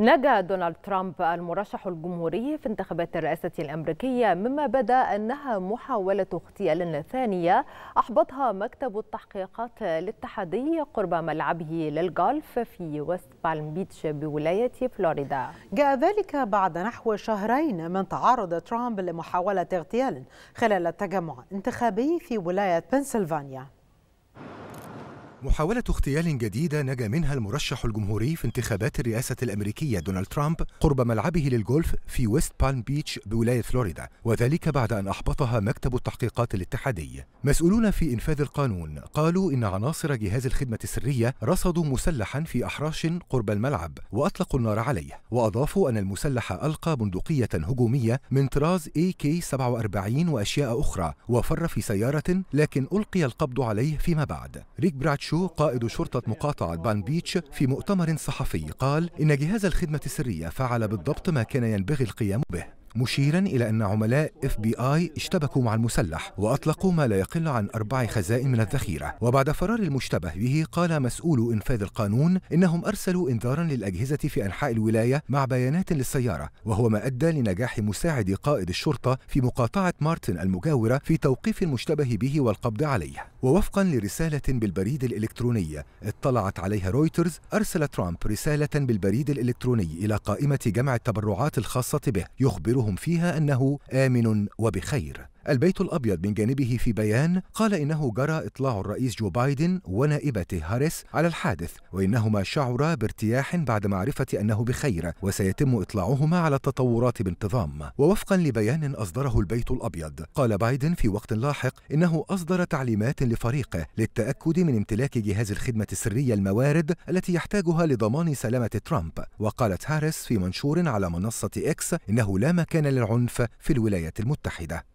نجا دونالد ترامب المرشح الجمهوري في انتخابات الرئاسة الأمريكية مما بدا أنها محاولة اغتيال ثانية أحبطها مكتب التحقيقات الاتحادي قرب ملعبه للجولف في ويست بالم بيتش بولاية فلوريدا جاء ذلك بعد نحو شهرين من تعرض ترامب لمحاولة اغتيال خلال تجمع انتخابي في ولاية بنسلفانيا محاولة اغتيال جديدة نجا منها المرشح الجمهوري في انتخابات الرئاسة الأمريكية دونالد ترامب قرب ملعبه للجولف في ويست بالم بيتش بولاية فلوريدا وذلك بعد أن أحبطها مكتب التحقيقات الاتحادي مسؤولون في إنفاذ القانون قالوا إن عناصر جهاز الخدمة السرية رصدوا مسلحا في أحراش قرب الملعب وأطلقوا النار عليه وأضافوا أن المسلح ألقى بندقية هجومية من طراز AK-47 وأشياء أخرى وفر في سيارة لكن ألقي القبض عليه فيما بعد ريك براتش شو قائد شرطة مقاطعة بان بيتش في مؤتمر صحفي قال إن جهاز الخدمة السرية فعل بالضبط ما كان ينبغي القيام به مشيرا إلى أن عملاء اف بي اي اشتبكوا مع المسلح وأطلقوا ما لا يقل عن أربع خزائن من الذخيرة وبعد فرار المشتبه به قال مسؤول إنفاذ القانون إنهم أرسلوا إنذارا للأجهزة في أنحاء الولاية مع بيانات للسيارة وهو ما أدى لنجاح مساعد قائد الشرطة في مقاطعة مارتن المجاورة في توقيف المشتبه به والقبض عليه ووفقا لرسالة بالبريد الإلكتروني اطلعت عليها رويترز أرسل ترامب رسالة بالبريد الإلكتروني إلى قائمة جمع التبرعات الخاصة به يخبر يقولهم فيها انه امن وبخير البيت الأبيض من جانبه في بيان قال إنه جرى إطلاع الرئيس جو بايدن ونائبته هاريس على الحادث وإنهما شعرا بارتياح بعد معرفة أنه بخير وسيتم إطلاعهما على التطورات بانتظام ووفقا لبيان أصدره البيت الأبيض قال بايدن في وقت لاحق إنه أصدر تعليمات لفريقه للتأكد من امتلاك جهاز الخدمة السرية الموارد التي يحتاجها لضمان سلامة ترامب وقالت هاريس في منشور على منصة إكس إنه لا مكان للعنف في الولايات المتحدة